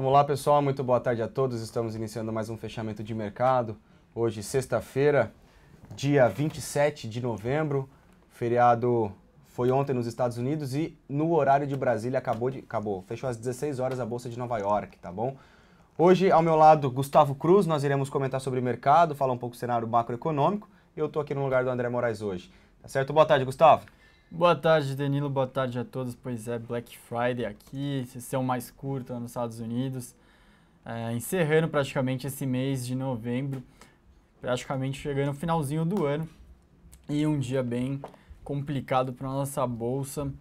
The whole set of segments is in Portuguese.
Vamos lá, pessoal. Muito boa tarde a todos. Estamos iniciando mais um fechamento de mercado. Hoje, sexta-feira, dia 27 de novembro. feriado foi ontem nos Estados Unidos e no horário de Brasília acabou de acabou. Fechou às 16 horas a bolsa de Nova York, tá bom? Hoje, ao meu lado, Gustavo Cruz, nós iremos comentar sobre o mercado, falar um pouco do cenário macroeconômico. Eu estou aqui no lugar do André Moraes hoje. Tá certo? Boa tarde, Gustavo. Boa tarde, Danilo. Boa tarde a todos. Pois é, Black Friday aqui, sessão mais curta nos Estados Unidos. É, encerrando praticamente esse mês de novembro, praticamente chegando ao finalzinho do ano. E um dia bem complicado para nossa bolsa,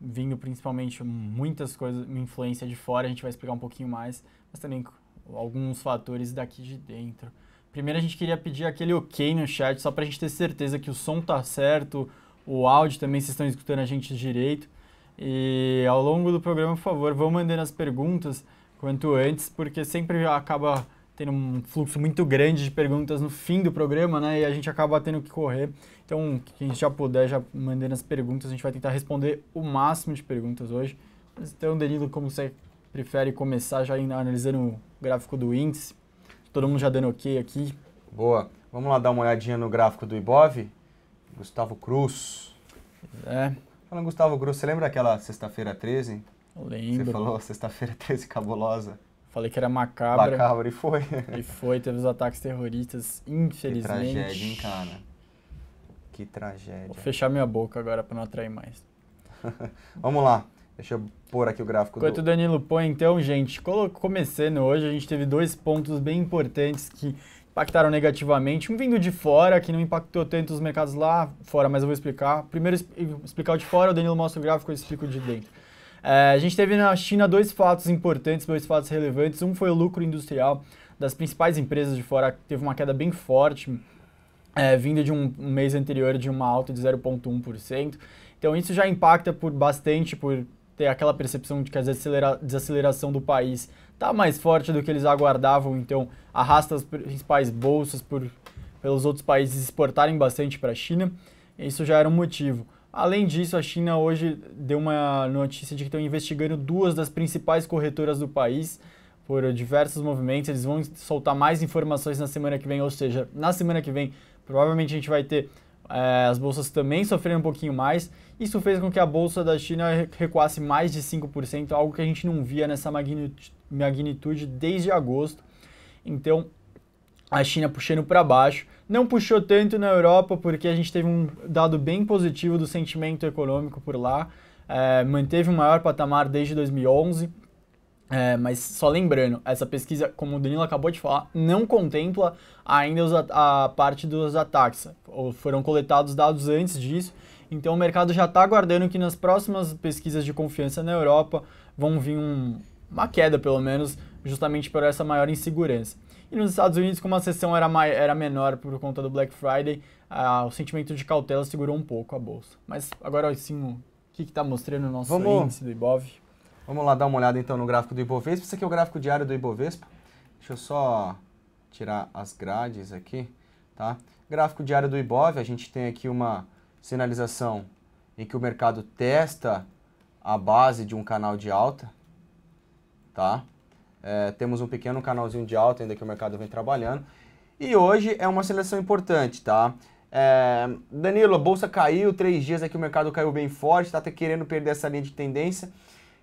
vindo principalmente muitas coisas, influência de fora, a gente vai explicar um pouquinho mais, mas também alguns fatores daqui de dentro. Primeiro a gente queria pedir aquele ok no chat, só para a gente ter certeza que o som tá certo, o áudio também, se estão escutando a gente direito. E ao longo do programa, por favor, vão mandando as perguntas quanto antes, porque sempre acaba tendo um fluxo muito grande de perguntas no fim do programa, né? E a gente acaba tendo que correr. Então, quem já puder, já mandando as perguntas, a gente vai tentar responder o máximo de perguntas hoje. Então, Danilo, como você prefere começar já analisando o gráfico do índice? Todo mundo já dando ok aqui. Boa. Vamos lá dar uma olhadinha no gráfico do Ibov. Gustavo Cruz. É. Falando Gustavo Cruz, você lembra aquela sexta-feira 13? lembro. Você falou sexta-feira 13 cabulosa. Falei que era macabra. Macabra, e foi. E foi, teve os ataques terroristas, infelizmente. Que tragédia, hein, cara? Que tragédia. Vou fechar minha boca agora para não atrair mais. Vamos lá. Deixa eu pôr aqui o gráfico Enquanto do... o Danilo põe, então, gente, comecei no hoje, a gente teve dois pontos bem importantes que impactaram negativamente. Um vindo de fora, que não impactou tanto os mercados lá fora, mas eu vou explicar. Primeiro explicar o de fora, o Danilo mostra o gráfico, eu explico o de dentro. É, a gente teve na China dois fatos importantes, dois fatos relevantes. Um foi o lucro industrial das principais empresas de fora, teve uma queda bem forte, é, vinda de um mês anterior de uma alta de 0,1%. Então isso já impacta por bastante, por ter aquela percepção de que a desaceleração do país está mais forte do que eles aguardavam, então arrasta as principais bolsas por, pelos outros países exportarem bastante para a China. Isso já era um motivo. Além disso, a China hoje deu uma notícia de que estão investigando duas das principais corretoras do país por diversos movimentos. Eles vão soltar mais informações na semana que vem, ou seja, na semana que vem provavelmente a gente vai ter é, as bolsas também sofreram um pouquinho mais. Isso fez com que a bolsa da China recuasse mais de 5%, algo que a gente não via nessa magnitude desde agosto. Então, a China puxando para baixo. Não puxou tanto na Europa, porque a gente teve um dado bem positivo do sentimento econômico por lá. É, manteve o um maior patamar desde 2011. É, mas só lembrando, essa pesquisa, como o Danilo acabou de falar, não contempla ainda os, a, a parte dos ataques. Ou foram coletados dados antes disso, então o mercado já está aguardando que nas próximas pesquisas de confiança na Europa vão vir um, uma queda, pelo menos, justamente por essa maior insegurança. E nos Estados Unidos, como a sessão era, maior, era menor por conta do Black Friday, o sentimento de cautela segurou um pouco a bolsa. Mas agora sim, o que está mostrando o nosso Vamos. índice do Ibov? Vamos lá dar uma olhada então no gráfico do Ibovespa. Esse aqui é o gráfico diário do Ibovespa. Deixa eu só tirar as grades aqui, tá? Gráfico diário do Ibov, a gente tem aqui uma sinalização em que o mercado testa a base de um canal de alta, tá? É, temos um pequeno canalzinho de alta ainda que o mercado vem trabalhando. E hoje é uma seleção importante, tá? É, Danilo, a bolsa caiu, três dias aqui é o mercado caiu bem forte, tá até querendo perder essa linha de tendência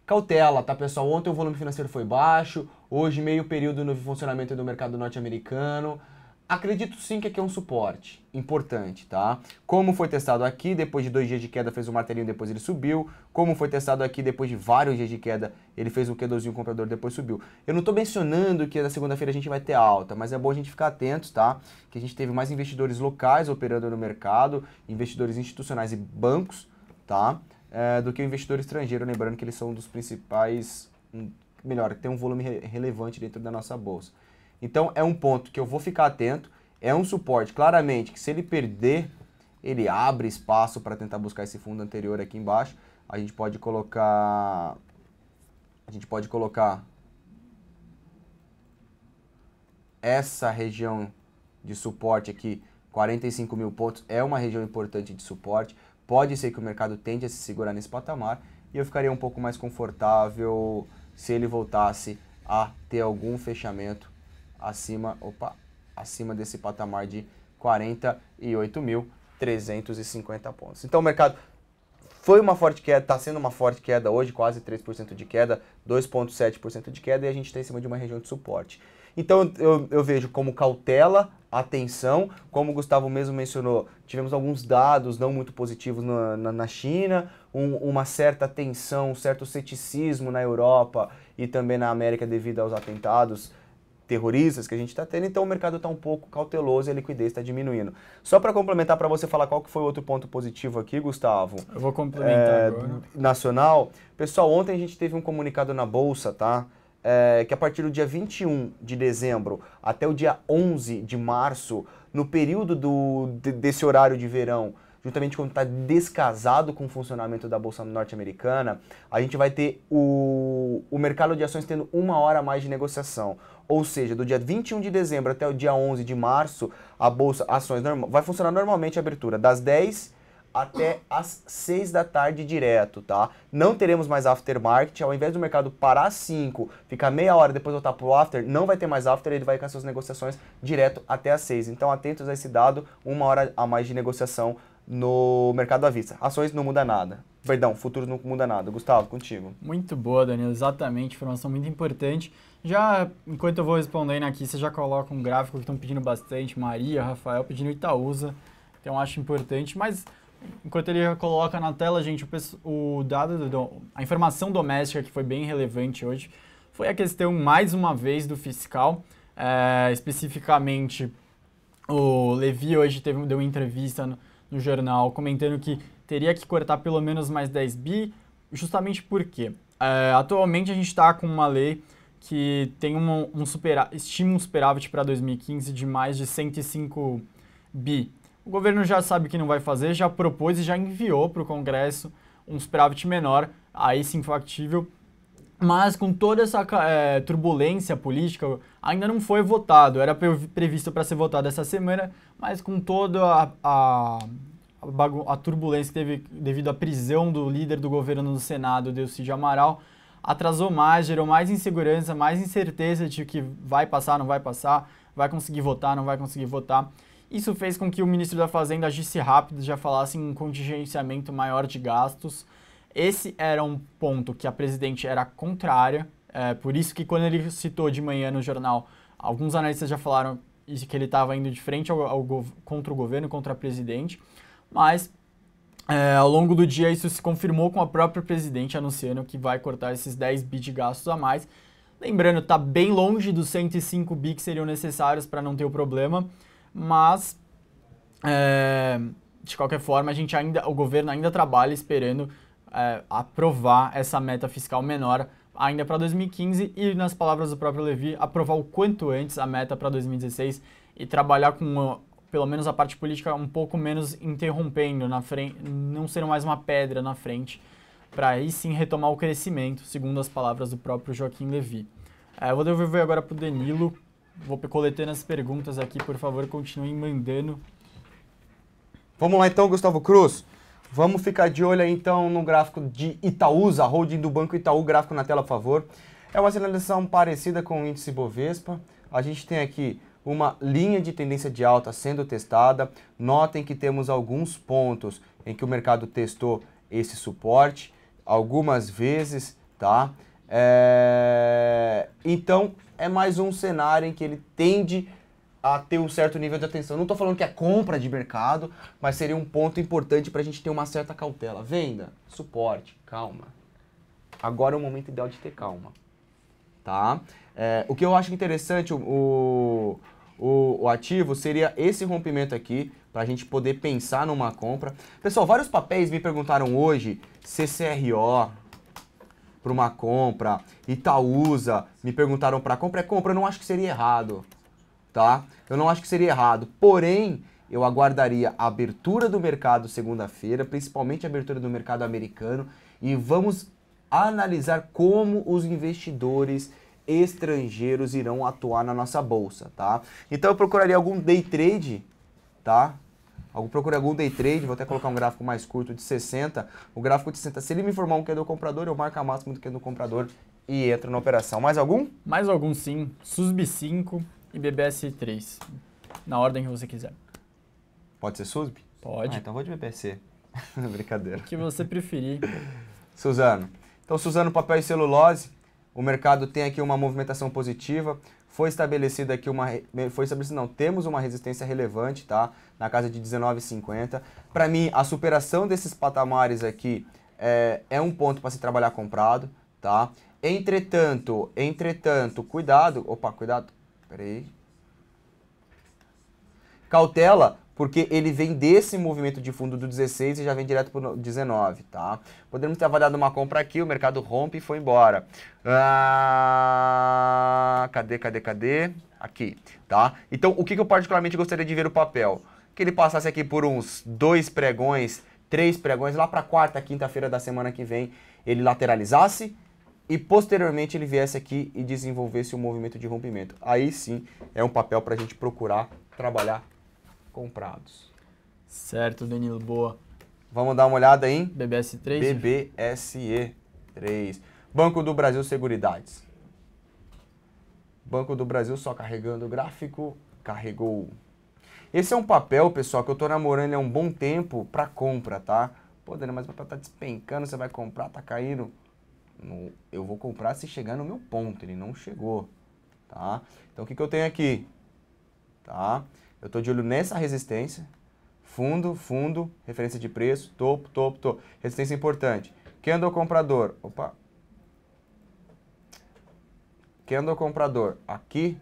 cautela, tá pessoal? Ontem o volume financeiro foi baixo, hoje meio período no funcionamento do mercado norte-americano. Acredito sim que aqui é um suporte importante, tá? Como foi testado aqui, depois de dois dias de queda fez um martelinho, depois ele subiu. Como foi testado aqui, depois de vários dias de queda, ele fez um q um comprador, depois subiu. Eu não estou mencionando que na segunda-feira a gente vai ter alta, mas é bom a gente ficar atento, tá? Que a gente teve mais investidores locais operando no mercado, investidores institucionais e bancos, tá? é, do que o investidor estrangeiro, lembrando que eles são um dos principais, um, melhor, que tem um volume re relevante dentro da nossa bolsa. Então é um ponto que eu vou ficar atento, é um suporte claramente que se ele perder, ele abre espaço para tentar buscar esse fundo anterior aqui embaixo. A gente pode colocar a gente pode colocar essa região de suporte aqui, 45 mil pontos, é uma região importante de suporte. Pode ser que o mercado tende a se segurar nesse patamar e eu ficaria um pouco mais confortável se ele voltasse a ter algum fechamento acima, opa, acima desse patamar de 48.350 pontos. Então o mercado foi uma forte queda, está sendo uma forte queda hoje, quase 3% de queda, 2,7% de queda, e a gente está em cima de uma região de suporte. Então eu, eu vejo como cautela, atenção, como o Gustavo mesmo mencionou, tivemos alguns dados não muito positivos na, na, na China, um, uma certa tensão, um certo ceticismo na Europa e também na América devido aos atentados terroristas que a gente está tendo, então o mercado está um pouco cauteloso e a liquidez está diminuindo. Só para complementar, para você falar qual que foi outro ponto positivo aqui, Gustavo. Eu vou complementar é, agora. Nacional. Pessoal, ontem a gente teve um comunicado na Bolsa, tá? é, que a partir do dia 21 de dezembro até o dia 11 de março, no período do, de, desse horário de verão, juntamente quando está descasado com o funcionamento da Bolsa Norte-Americana, a gente vai ter o, o mercado de ações tendo uma hora a mais de negociação. Ou seja, do dia 21 de dezembro até o dia 11 de março, a Bolsa Ações norma, vai funcionar normalmente a abertura das 10 até às 6 da tarde direto, tá? Não teremos mais aftermarket, ao invés do mercado parar às 5, ficar meia hora depois voltar pro after, não vai ter mais after, ele vai com as suas negociações direto até às 6. Então atentos a esse dado, uma hora a mais de negociação no mercado à vista. Ações não muda nada. Perdão, futuros não muda nada. Gustavo, contigo. Muito boa, Daniel. Exatamente, informação muito importante. Já, enquanto eu vou respondendo aqui, você já coloca um gráfico que estão pedindo bastante. Maria, Rafael pedindo Itaúsa. Então acho importante, mas Enquanto ele coloca na tela, gente, o, o dado, do, a informação doméstica que foi bem relevante hoje foi a questão, mais uma vez, do fiscal. É, especificamente, o Levi hoje teve, deu uma entrevista no, no jornal comentando que teria que cortar pelo menos mais 10 bi, justamente porque eh, é, atualmente a gente está com uma lei que tem um supera, estima um superávit para 2015 de mais de 105 bi. O governo já sabe que não vai fazer, já propôs e já enviou para o Congresso um superávit menor, aí sim factível, mas com toda essa é, turbulência política, ainda não foi votado. Era previsto para ser votado essa semana, mas com toda a, a, a, turbulência que teve devido à prisão do líder do governo no Senado, Delcídio Amaral, atrasou mais, gerou mais insegurança, mais incerteza de que vai passar, não vai passar, vai conseguir votar, não vai conseguir votar. Isso fez com que o ministro da Fazenda agisse rápido, já falasse em um contingenciamento maior de gastos. Esse era um ponto que a presidente era contrária, é, por isso que quando ele citou de manhã no jornal, alguns analistas já falaram que ele estava indo de frente ao, ao, contra o governo, contra a presidente, mas é, ao longo do dia isso se confirmou com a própria presidente anunciando que vai cortar esses 10 bi de gastos a mais. Lembrando, está bem longe dos 105 bi que seriam necessários para não ter o problema, mas é, de qualquer forma a gente ainda, o governo ainda trabalha esperando é, aprovar essa meta fiscal menor ainda para 2015 e, nas palavras do próprio Levi, aprovar o quanto antes a meta para 2016 e trabalhar com uma, pelo menos a parte política um pouco menos interrompendo na frente, não sendo mais uma pedra na frente para aí sim retomar o crescimento, segundo as palavras do próprio Joaquim Levi. É, eu vou devolver agora para o Danilo Vou coletando as perguntas aqui, por favor, continuem mandando. Vamos lá então, Gustavo Cruz. Vamos ficar de olho aí então no gráfico de Itaúsa, holding do Banco Itaú, gráfico na tela, por favor. É uma sinalização parecida com o índice Bovespa. A gente tem aqui uma linha de tendência de alta sendo testada. Notem que temos alguns pontos em que o mercado testou esse suporte algumas vezes, tá? É... Então, é mais um cenário em que ele tende a ter um certo nível de atenção. Não estou falando que é compra de mercado, mas seria um ponto importante para a gente ter uma certa cautela. Venda, suporte, calma. Agora é o momento ideal de ter calma. Tá? É, o que eu acho interessante, o, o, o ativo, seria esse rompimento aqui, para a gente poder pensar numa compra. Pessoal, vários papéis me perguntaram hoje, CCRO, para uma compra, Itaúsa, me perguntaram para compra, é compra, eu não acho que seria errado, tá? Eu não acho que seria errado, porém, eu aguardaria a abertura do mercado segunda-feira, principalmente a abertura do mercado americano, e vamos analisar como os investidores estrangeiros irão atuar na nossa bolsa, tá? Então eu procuraria algum day trade, tá? procurei algum day trade, vou até colocar um gráfico mais curto de 60. O gráfico de 60, se ele me informar um que é do comprador, eu marco a máxima do que é do comprador e entro na operação. Mais algum? Mais algum sim. SUSB 5 e BBS 3. Na ordem que você quiser. Pode ser SUSB? Pode. Ah, então vou de BBC. Brincadeira. O que você preferir. Suzano. Então, Suzano, papel e celulose. O mercado tem aqui uma movimentação positiva. Foi estabelecida aqui uma. Foi estabelecida, não, temos uma resistência relevante, tá? Na casa de 19,50. Para mim, a superação desses patamares aqui é, é um ponto para se trabalhar comprado, tá? Entretanto, entretanto, cuidado. Opa, cuidado. Peraí. Cautela porque ele vem desse movimento de fundo do 16 e já vem direto para o 19, tá? Podemos ter avaliado uma compra aqui, o mercado rompe e foi embora. Ah, cadê, cadê, cadê? Aqui, tá? Então, o que, eu particularmente gostaria de ver o papel? Que ele passasse aqui por uns dois pregões, três pregões, lá para quarta, quinta-feira da semana que vem, ele lateralizasse, e posteriormente ele viesse aqui e desenvolvesse o um movimento de rompimento. Aí sim é um papel para a gente procurar trabalhar comprados. Certo, Danilo, boa. Vamos dar uma olhada em BBS3. BBSE3. Banco do Brasil Seguridades. Banco do Brasil só carregando o gráfico, carregou. Esse é um papel, pessoal, que eu tô namorando há um bom tempo para compra, tá? Pô, Daniel, mas o papel tá despencando, você vai comprar, tá caindo. No, eu vou comprar se chegar no meu ponto, ele não chegou, tá? Então o que, que eu tenho aqui? Tá? Eu estou de olho nessa resistência, fundo, fundo, referência de preço, topo, topo, topo. Resistência importante. Quem andou comprador, opa. Quem andou comprador, aqui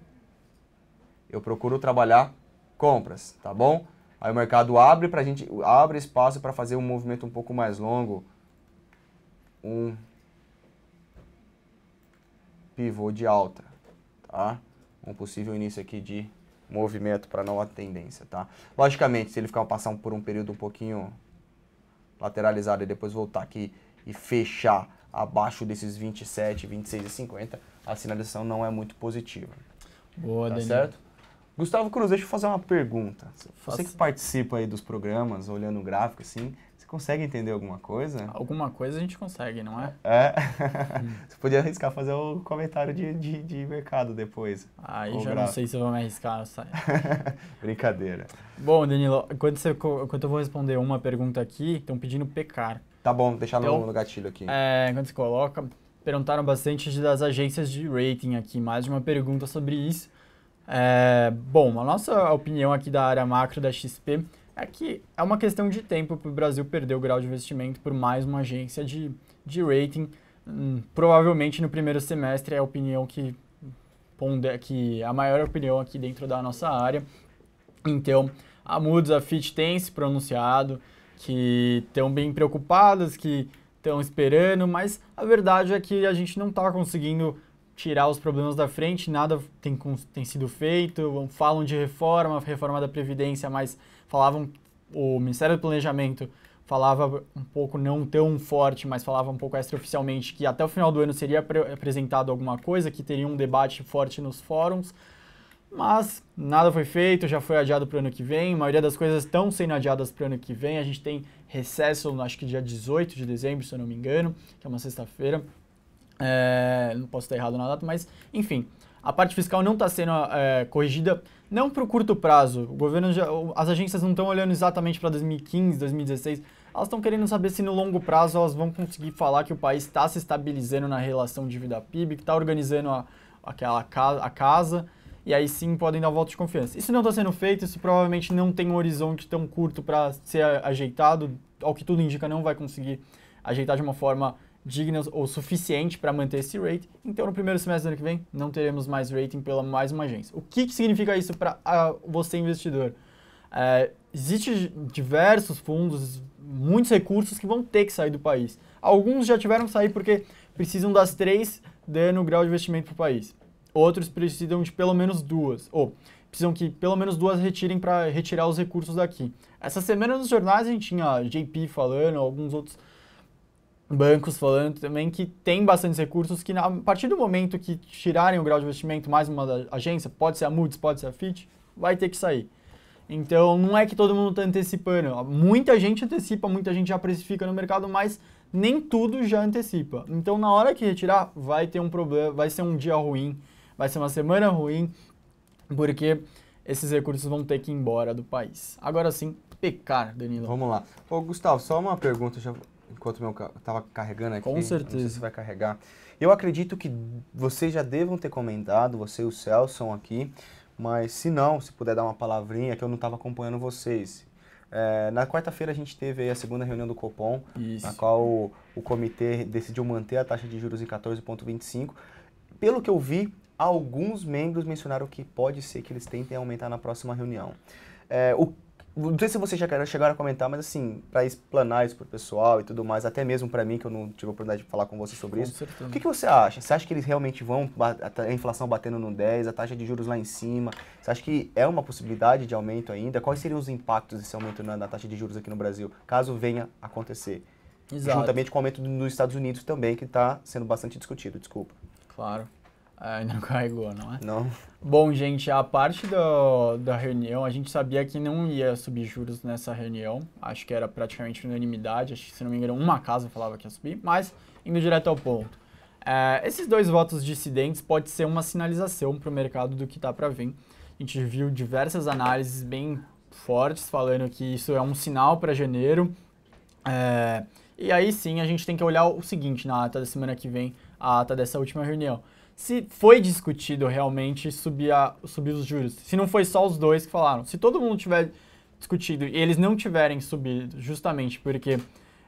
eu procuro trabalhar compras, tá bom? Aí o mercado abre para gente, abre espaço para fazer um movimento um pouco mais longo, um pivô de alta, tá? Um possível início aqui de movimento para não a tendência, tá? Logicamente, se ele ficar passando por um período um pouquinho lateralizado e depois voltar aqui e fechar abaixo desses 27, 26 e 50, a sinalização não é muito positiva. Boa, tá Daniel. certo? Gustavo Cruz, deixa eu fazer uma pergunta. Você que participa aí dos programas, olhando o gráfico assim, você consegue entender alguma coisa? Alguma coisa a gente consegue, não é? É. Hum. Você podia arriscar fazer o comentário de, de, de, mercado depois. Aí já não sei se eu vou me arriscar. Brincadeira. Bom, Danilo, enquanto, você, enquanto eu vou responder uma pergunta aqui, estão pedindo pecar. Tá bom, deixar então, no, no gatilho aqui. É, enquanto você coloca, perguntaram bastante das agências de rating aqui, mais de uma pergunta sobre isso. É, bom, a nossa opinião aqui da área macro da XP é que é uma questão de tempo para o Brasil perder o grau de investimento por mais uma agência de, de rating. Hum, provavelmente no primeiro semestre é a opinião que ponde, que a maior opinião aqui dentro da nossa área. Então, a Moody's, a Fitch tem se pronunciado que estão bem preocupadas, que estão esperando, mas a verdade é que a gente não está conseguindo tirar os problemas da frente, nada tem, tem sido feito, falam de reforma, reforma da Previdência, mas falavam, o Ministério do Planejamento falava um pouco não tão forte, mas falava um pouco extraoficialmente que até o final do ano seria apresentado alguma coisa, que teria um debate forte nos fóruns, mas nada foi feito, já foi adiado para o ano que vem, a maioria das coisas estão sendo adiadas para o ano que vem, a gente tem recesso, acho que dia 18 de dezembro, se eu não me engano, que é uma sexta-feira, é, não posso estar errado na data, mas enfim, a parte fiscal não está sendo é, corrigida, não para o curto prazo. O governo já, as agências não estão olhando exatamente para 2015, 2016. Elas estão querendo saber se no longo prazo elas vão conseguir falar que o país está se estabilizando na relação dívida-PIB, que está organizando a, aquela casa, a casa, e aí sim podem dar voto de confiança. Isso não está sendo feito, isso provavelmente não tem um horizonte tão curto para ser ajeitado, ao que tudo indica não vai conseguir ajeitar de uma forma digna ou suficiente para manter esse rating. Então, no primeiro semestre do ano que vem, não teremos mais rating pela mais uma agência. O que, que significa isso para você, investidor? É, Existem diversos fundos, muitos recursos que vão ter que sair do país. Alguns já tiveram que sair porque precisam das três dando grau de investimento para o país. Outros precisam de pelo menos duas, ou precisam que pelo menos duas retirem para retirar os recursos daqui. Essa semana nos jornais a gente tinha JP falando, alguns outros bancos falando também que tem bastantes recursos que a partir do momento que tirarem o grau de investimento mais uma agência, pode ser a Moody's, pode ser a Fitch, vai ter que sair. Então não é que todo mundo está antecipando. Muita gente antecipa, muita gente já precifica no mercado, mas nem tudo já antecipa. Então na hora que retirar, vai ter um problema, vai ser um dia ruim, vai ser uma semana ruim, porque esses recursos vão ter que ir embora do país. Agora sim, pecar, Danilo. Vamos lá. Ô, Gustavo, só uma pergunta, já enquanto meu estava carregando aqui. Com certeza. Não sei se vai carregar. Eu acredito que vocês já devam ter comentado, você e o Celso aqui, mas se não, se puder dar uma palavrinha, que eu não estava acompanhando vocês. É, na quarta-feira a gente teve a segunda reunião do Copom, Isso. na qual o, o comitê decidiu manter a taxa de juros em 14,25. Pelo que eu vi, alguns membros mencionaram que pode ser que eles tentem aumentar na próxima reunião. É, o não sei se vocês já chegaram a comentar, mas assim, para explanar isso pro pessoal e tudo mais, até mesmo para mim, que eu não tive a oportunidade de falar com você sobre com isso. Certeza. O que, que você acha? Você acha que eles realmente vão, a inflação batendo no 10, a taxa de juros lá em cima? Você acha que é uma possibilidade de aumento ainda? Quais seriam os impactos desse aumento na, na taxa de juros aqui no Brasil, caso venha a acontecer? Exato. Juntamente com o aumento nos Estados Unidos também, que está sendo bastante discutido, desculpa. Claro. Ainda não carregou, não é? Não. Bom, gente, a parte do, da reunião, a gente sabia que não ia subir juros nessa reunião. Acho que era praticamente unanimidade. Acho que, se não me engano, uma casa falava que ia subir. Mas, indo direto ao ponto. É, esses dois votos dissidentes pode ser uma sinalização para o mercado do que está para vir. A gente viu diversas análises bem fortes falando que isso é um sinal para janeiro. É, e aí sim, a gente tem que olhar o seguinte na ata da semana que vem, a ata dessa última reunião se foi discutido realmente subir, a, subir os juros. Se não foi só os dois que falaram. Se todo mundo tiver discutido e eles não tiverem subido, justamente porque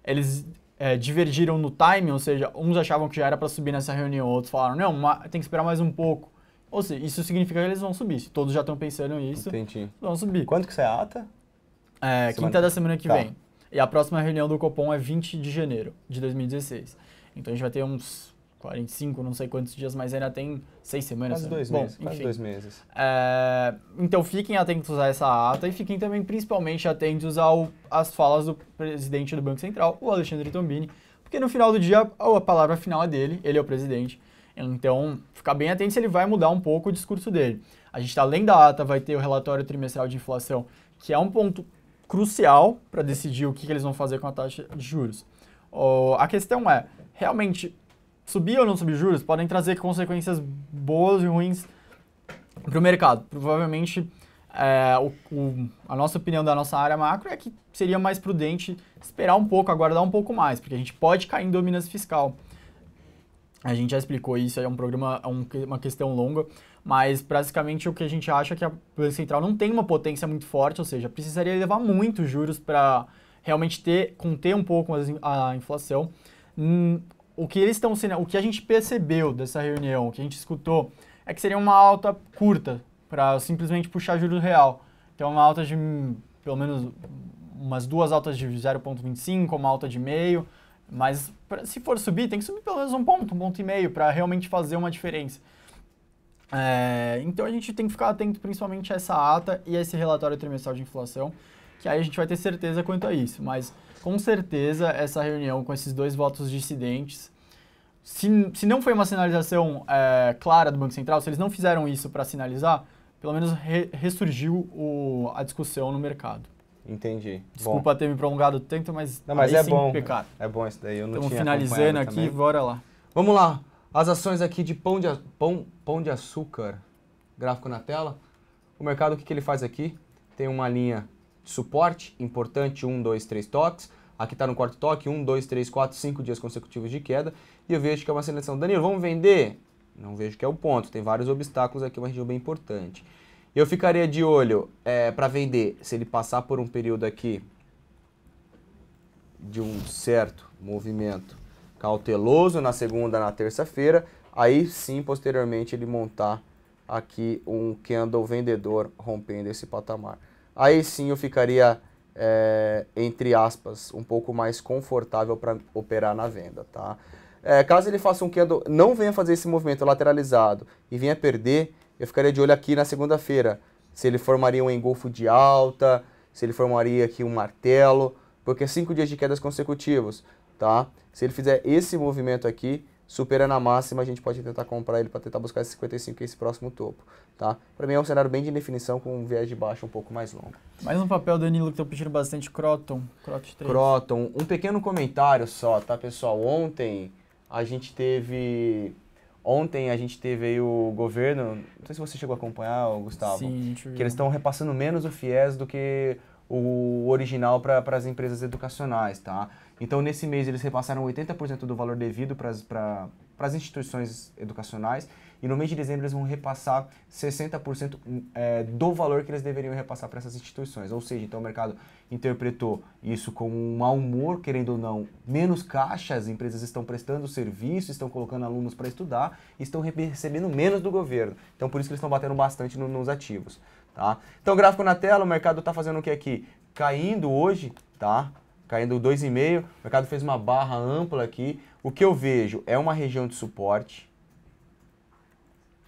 eles é, divergiram no time, ou seja, uns achavam que já era para subir nessa reunião, outros falaram, não, tem que esperar mais um pouco. Ou seja, isso significa que eles vão subir. Se todos já estão pensando nisso, Entendi. vão subir. Quanto que você ata? É, semana... quinta da semana que tá. vem. E a próxima reunião do Copom é 20 de janeiro de 2016. Então a gente vai ter uns 45, não sei quantos dias, mas ainda tem seis semanas. Quase né? dois, né? meses, Bom, quase dois meses. É, então fiquem atentos a essa ata e fiquem também principalmente atentos ao, às falas do presidente do Banco Central, o Alexandre Tombini, porque no final do dia a palavra final é dele, ele é o presidente. Então, ficar bem atento se ele vai mudar um pouco o discurso dele. A gente, além tá da ata, vai ter o relatório trimestral de inflação, que é um ponto crucial para decidir o que, que eles vão fazer com a taxa de juros. a questão é, realmente subir ou não subir juros podem trazer consequências boas e ruins para o mercado. Provavelmente, é, o, o, a nossa opinião da nossa área macro é que seria mais prudente esperar um pouco, aguardar um pouco mais, porque a gente pode cair em dominância fiscal. A gente já explicou isso, é um programa, é um, uma questão longa, mas basicamente o que a gente acha é que a Banca Central não tem uma potência muito forte, ou seja, precisaria levar muitos juros para realmente ter, conter um pouco a, a inflação. Hum, o que eles estão sendo o que a gente percebeu dessa reunião, o que a gente escutou, é que seria uma alta curta para simplesmente puxar juros real, então uma alta de pelo menos umas duas altas de 0,25, uma alta de meio, mas pra, se for subir, tem que subir pelo menos um ponto, um ponto e meio, para realmente fazer uma diferença. É, então a gente tem que ficar atento principalmente a essa ata e a esse relatório trimestral de inflação, que aí a gente vai ter certeza quanto a isso. Mas com certeza essa reunião com esses dois votos dissidentes, se, se não foi uma sinalização é, clara do Banco Central, se eles não fizeram isso para sinalizar, pelo menos re, ressurgiu o, a discussão no mercado. Entendi. Desculpa bom. ter me prolongado tanto, mas, não, mas é bom. Pecar. É bom isso daí, eu não Estamos tinha finalizando aqui, também. bora lá. Vamos lá. As ações aqui de pão de, pão, pão de açúcar, gráfico na tela. O mercado, o que, que ele faz aqui? Tem uma linha de suporte, importante, 1, 2, 3 toques. Aqui está no quarto toque, 1, 2, 3, 4, 5 dias consecutivos de queda. E eu vejo que é uma seleção. Danilo, vamos vender? Não vejo que é o ponto. Tem vários obstáculos aqui, uma região bem importante. Eu ficaria de olho é, para vender se ele passar por um período aqui de um certo movimento cauteloso na segunda, na terça-feira. Aí sim, posteriormente, ele montar aqui um candle vendedor rompendo esse patamar aí sim eu ficaria, é, entre aspas, um pouco mais confortável para operar na venda, tá? É, caso ele faça um candle, não venha fazer esse movimento lateralizado e venha perder, eu ficaria de olho aqui na segunda-feira, se ele formaria um engolfo de alta, se ele formaria aqui um martelo, porque é cinco dias de quedas consecutivos, tá? Se ele fizer esse movimento aqui, superando a máxima, a gente pode tentar comprar ele para tentar buscar esse 55, que é esse próximo topo, tá? Para mim é um cenário bem de definição com um viés de baixa um pouco mais longo. Mais um papel, Danilo, que estão pedindo bastante, Croton, Crot 3. Croton, um pequeno comentário só, tá, pessoal? Ontem a gente teve... Ontem a gente teve aí o governo, não sei se você chegou a acompanhar, Gustavo, Sim, que eles estão repassando menos o FIES do que o original para as empresas educacionais, tá? Então, nesse mês, eles repassaram 80% do valor devido para as instituições educacionais e no mês de dezembro eles vão repassar 60% é, do valor que eles deveriam repassar para essas instituições. Ou seja, então o mercado interpretou isso como um mau humor, querendo ou não, menos caixas, empresas estão prestando serviço, estão colocando alunos para estudar, estão recebendo menos do governo. Então por isso que eles estão batendo bastante no, nos ativos. Tá? Então gráfico na tela, o mercado está fazendo o que aqui? Caindo hoje, tá? caindo 2,5. O mercado fez uma barra ampla aqui. O que eu vejo é uma região de suporte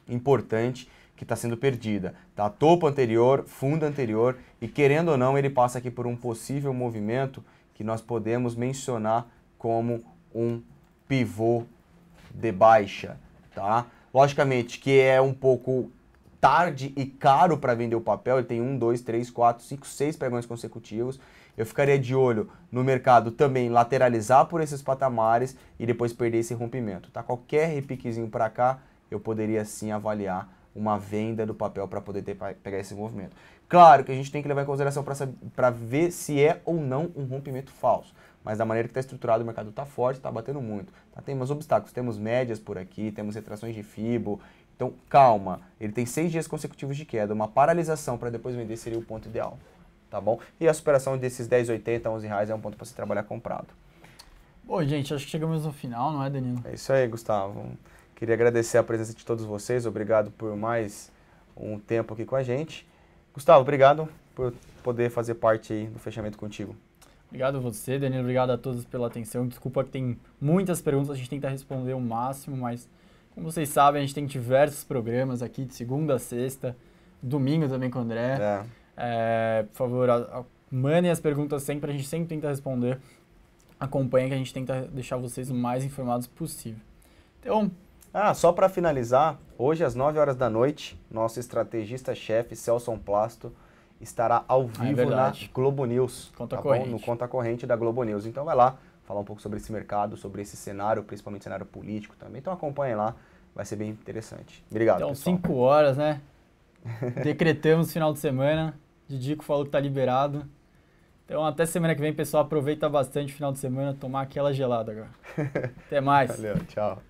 importante que está sendo perdida. Tá topo anterior, fundo anterior e querendo ou não, ele passa aqui por um possível movimento que nós podemos mencionar como um pivô de baixa, tá? Logicamente que é um pouco tarde e caro para vender o papel, ele tem um, dois, três, quatro, cinco, seis pregões consecutivos. Eu ficaria de olho no mercado também lateralizar por esses patamares e depois perder esse rompimento. Tá? Qualquer repiquezinho para cá, eu poderia sim avaliar uma venda do papel para poder ter, pegar esse movimento. Claro que a gente tem que levar em consideração para ver se é ou não um rompimento falso. Mas da maneira que está estruturado, o mercado está forte, está batendo muito. Tá? Temos obstáculos, temos médias por aqui, temos retrações de FIBO. Então, calma. Ele tem seis dias consecutivos de queda. Uma paralisação para depois vender seria o ponto ideal tá bom? E a superação desses 10,80, 11 reais é um ponto para você trabalhar comprado. Bom, gente, acho que chegamos no final, não é, Danilo? É isso aí, Gustavo. Queria agradecer a presença de todos vocês. Obrigado por mais um tempo aqui com a gente. Gustavo, obrigado por poder fazer parte do fechamento contigo. Obrigado a você, Danilo. Obrigado a todos pela atenção. Desculpa que tem muitas perguntas, a gente tenta responder o máximo, mas como vocês sabem, a gente tem diversos programas aqui de segunda a sexta, domingo também com o André. É. É, por favor, mandem as perguntas sempre, a gente sempre tenta responder. Acompanhe que a gente tenta deixar vocês o mais informados possível. Então, ah, só para finalizar, hoje às 9 horas da noite, nosso estrategista-chefe Celson Plasto estará ao ah, é vivo é na Globo News, conta tá corrente. Bom? no conta corrente da Globo News. Então vai lá falar um pouco sobre esse mercado, sobre esse cenário, principalmente cenário político também. Então acompanhe lá, vai ser bem interessante. Obrigado, então, 5 horas, né? Decretamos final de semana. Didico falou que tá liberado. Então até semana que vem, pessoal. Aproveita bastante o final de semana, tomar aquela gelada agora. até mais. Valeu, tchau.